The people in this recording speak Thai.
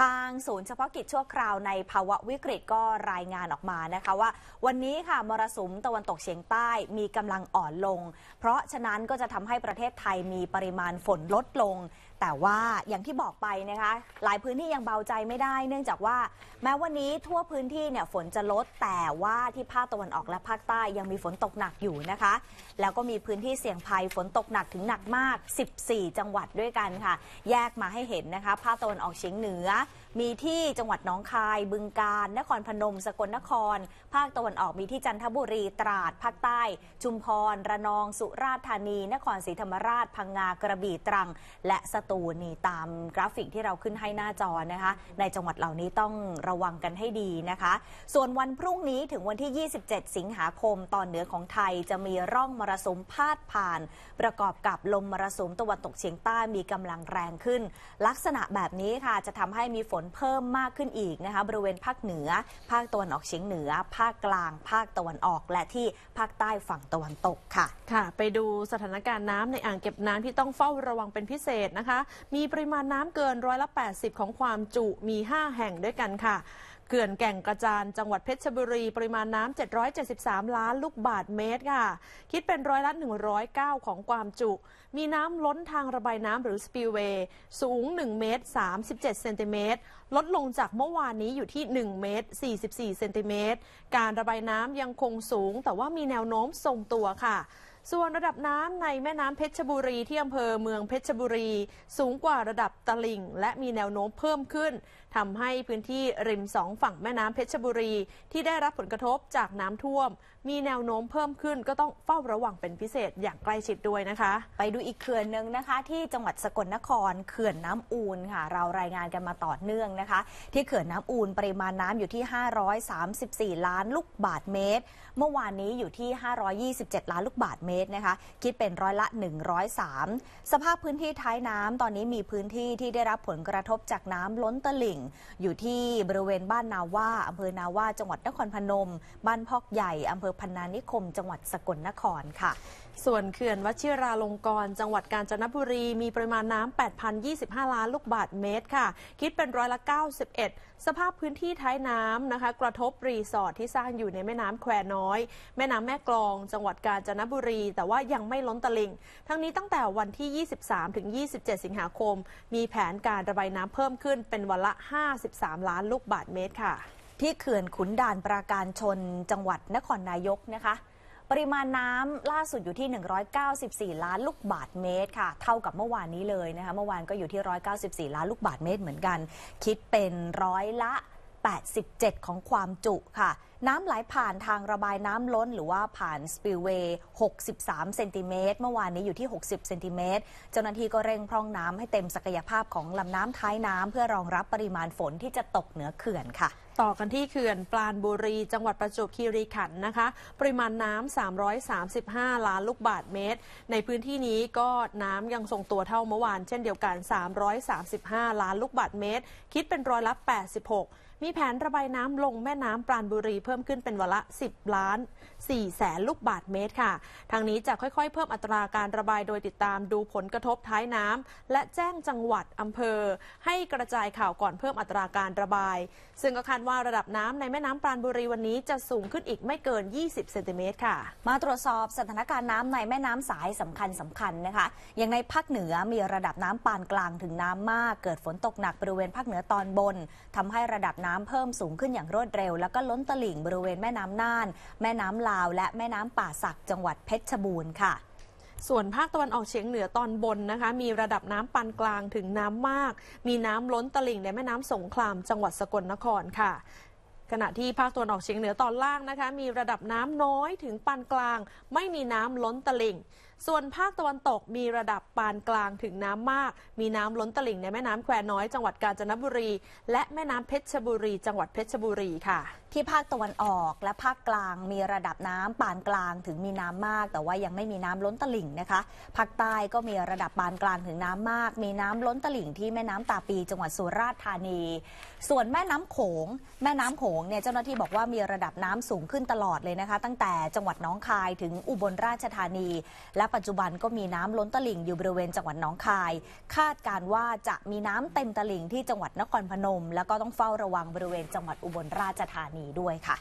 ทางศูนย์เฉพาะกิจชั่วคราวในภาวะวิกฤตก็รายงานออกมานะคะว่าวันนี้ค่ะมรสุมตะวันตกเฉียงใต้มีกำลังอ่อนลง เพราะฉะนั้นก็จะทำให้ประเทศไทยมีปริมาณฝนลดลง แต่ว่าอย่างที่บอกไปนะคะ หลายพื้นที่ยังเบาใจไม่ได้เนื่องจากว่า แม้วันนี้ทั่วพื้นที่เนี่ยฝนจะลดแต่ว่าที่ภาคตะวันออกและภาคใต้ยังมีฝนตกหนักอยู่นะคะ แล้วก็มีพื้นที่เสี่ยงภัยฝนตกหนักถึงหนักมาก 14 จังหวัดด้วยกันค่ะ แยกมาให้เห็นนะคะภาคตะวันออกเฉียงเหนือมีที่จังหวัดน้องคาย บึงการ นครพนม สกลนคร ภาคตะวันออกมีที่จันทบุรี ตราด ภาคใต้ ชุมพร ระนองสุราษฎร์ธานี นครศรีธรรมราช พังงา กระบี่ตรัง และสตูลนี่ตามกราฟิกที่เราขึ้นให้หน้าจอนะคะในจังหวัดเหล่านี้ต้องระวังกันให้ดีนะคะ ส่วนวันพรุ่งนี้ถึงวันที่ 27 สิงหาคม ตอนเหนือของไทยจะมีร่องมรสุมพาดผ่าน ประกอบกับลมมรสุมตะวันตกเฉียงใต้มีกำลังแรงขึ้น ลักษณะแบบนี้ค่ะจะทำให้มีฝนเพิ่มมากขึ้นอีกนะคะ บริเวณภาคเหนือ ภาคตะวันออกเฉียงเหนือ ภาคกลาง ภาคตะวันออก และที่ภาคใต้ฝั่งตะวันตกค่ะค่ะ ไปดูสถานการณ์น้ำในอ่างเก็บน้ำที่ต้องเฝ้าระวังเป็นพิเศษนะคะ มีปริมาณน้ำเกินร้อยละ 80 ของความจุมี 5 แห่งด้วยกันค่ะเขื่อนแก่งกระจานจังหวัดเพชรบุรีปริมาณน้ำ 773 ล้านลูกบาทเมตรค่ะ คิดเป็นร้อยละ 109 ของความจุ มีน้ำล้นทางระบายน้ำหรือสปิลเวย์สูง 1 เมตร37เซนติเมตรลดลงจากเมื่อวานนี้อยู่ที่ 1 เมตร44เซนติเมตรการระบายน้ำยังคงสูง แต่ว่ามีแนวโน้มทรงตัวค่ะส่วนระดับน้ำในแม่น้ำเพชรบุรีที่อำเภอเมืองเพชรบุรี สูงกว่าระดับตลิ่งและมีแนวโน้มเพิ่มขึ้นทำให้พื้นที่ริมสองฝั่งแม่น้ำเพชรบุรี ที่ได้รับผลกระทบจากน้ำท่วม มีแนวโน้มเพิ่มขึ้น ก็ต้องเฝ้าระวังเป็นพิเศษอย่างใกล้ชิดด้วยนะคะ ไปดูอีกเขื่อนหนึ่งนะคะ ที่จังหวัดสกลนครเขื่อนน้ำอูนค่ะ เรารายงานกันมาต่อเนื่องนะคะ ที่เขื่อนน้ำอูนปริมาณน้ำอยู่ที่ 534 ล้านลูกบาทเมตร เมื่อวานนี้อยู่ที่ 527 ล้านลูกบาทเมตรมตรนะคะคิดเป็นร้อยละ 103 สภาพพื้นที่ท้ายน้ำตอนนี้มีพื้นที่ที่ได้รับผลกระทบจากน้ำล้นตลิ่ง อยู่ที่บริเวณบ้านนาว่าอำเภอนาว่าจังหวัดนครพนม บ้านพอกใหญ่อำเภอพนนานิคมจังหวัดสกลนครค่ะส่วนเขื่อนวชิราลงกรณ์จังหวัดกาญจนบุรีมีปริมาณน้ำ8,025 ล้านลูกบาทเมตรค่ะ คิดเป็นร้อยละ 91 สภาพพื้นที่ท้ายน้ำนะคะ กระทบรีสอร์ทที่สร้างอยู่ในแม่น้ำแควน้อย แม่น้ำแม่กลองจังหวัดกาญจนบุรี แต่ว่ายังไม่ล้นตลิ่งทั้งนี้ตั้งแต่วันที่ 23 ถึง 27 สิงหาคม มีแผนการระบายน้ำเพิ่มขึ้น เป็นวันละ 53 ล้านลูกบาทเมตรค่ะ ที่เขื่อนขุนด่านปราการชนจังหวัดนครนายกนะคะปริมาณน้ำล่าสุดอยู่ที่ 194 ล้านลูกบาทเมตรค่ะ เท่ากับเมื่อวานนี้เลยนะคะเมื่อวานก็อยู่ที่ 194 ล้านลูกบาทเมตรเหมือนกัน คิดเป็นร้อยละ 87 ของความจุค่ะน้ำไหลผ่านทางระบายน้ำล้น หรือว่าผ่านสปิลเวย์63 เซนติเมตรเมื่อวานนี้อยู่ที่ 60 เซนติเมตรเจ้าหน้าที่ก็เร่งพร่องน้ำให้เต็มศักยภาพของลำน้ำท้ายน้ำเพื่อรองรับปริมาณฝนที่จะตกเหนือเขื่อนค่ะ ต่อกันที่เขื่อนปราณบุรี จังหวัดประจวบคีรีขันธ์นะคะ ปริมาณน้ำ 335 ล้านลูกบาทเมตร ในพื้นที่นี้ก็น้ำยังทรงตัวเท่าเมื่อวานเช่นเดียวกัน 335 ล้านลูกบาทเมตร คิดเป็นร้อยละ86 มีแผนระบายน้ำลงแม่น้ำปราณบุรีเพิ่มขึ้นเป็นวันละ10ล้าน4แสนลูกบาทเมตรค่ะทางนี้จะค่อยๆ เพิ่มอัตราการระบาย โดยติดตามดูผลกระทบท้ายน้ำและแจ้งจังหวัดอำเภอ ให้กระจายข่าวก่อนเพิ่มอัตราการระบาย ซึ่งก็คาดว่าระดับน้ำในแม่น้ำปราณบุรีวันนี้จะสูงขึ้นอีกไม่เกิน 20เซนติเมตรค่ะ มาตรวจสอบสถานการณ์น้ำในแม่น้ำสายสำคัญสำคัญนะคะ อย่างในภาคเหนือมีระดับน้ำปานกลางถึงน้ำมาก เกิดฝนตกหนักบริเวณภาคเหนือตอนบนทำให้ระดับน้ำเพิ่มสูงขึ้นอย่างรวดเร็ว แล้วก็ล้นตลิ่งบริเวณแม่น้ำน่าน แม่น้ำลาวและแม่น้ำป่าสัก จังหวัดเพชรบูรณ์ค่ะ ส่วนภาคตะวันออกเฉียงเหนือตอนบนนะคะมีระดับน้ำปานกลางถึงน้ำมาก มีน้ำล้นตลิ่งในแม่น้ำสงขลาม จังหวัดสกลนครค่ะ ขณะที่ภาคตะวันออกเฉียงเหนือตอนล่างนะคะมีระดับน้ำน้อยถึงปานกลาง ไม่มีน้ำล้นตลิ่งส่วนภาคตะวันตกมีระดับปานกลางถึงน้ำมาก มีน้ำล้นตลิ่งในแม่น้ำแควน้อย จังหวัดกาญจนบุรีและแม่น้ำเพชรบุรี จังหวัดเพชรบุรีค่ะ ที่ภาคตะวันออกและภาคกลางมีระดับน้ำปานกลางถึงมีน้ำมาก แต่ว่ายังไม่มีน้ำล้นตลิ่งนะคะภาคใต้ก็มีระดับปานกลางถึงน้ำมาก มีน้ำล้นตลิ่ง ที่แม่น้ำตาปี จังหวัดสุราษฎร์ธานี ส่วนแม่น้ำโขง แม่น้ำโขงเนี่ยเจ้าหน้าที่บอกว่ามีระดับน้ำสูงขึ้นตลอดเลยนะคะ ตั้งแต่จังหวัดน้องคายถึงอุบลราชธานีและปัจจุบันก็มีน้ำล้นตลิ่งอยู่บริเวณจังหวัดน้องคาย คาดการว่าจะมีน้ำเต็มตลิ่งที่จังหวัดนครพนม แล้วก็ต้องเฝ้าระวังบริเวณจังหวัดอุบลราชธานีด้วยค่ะ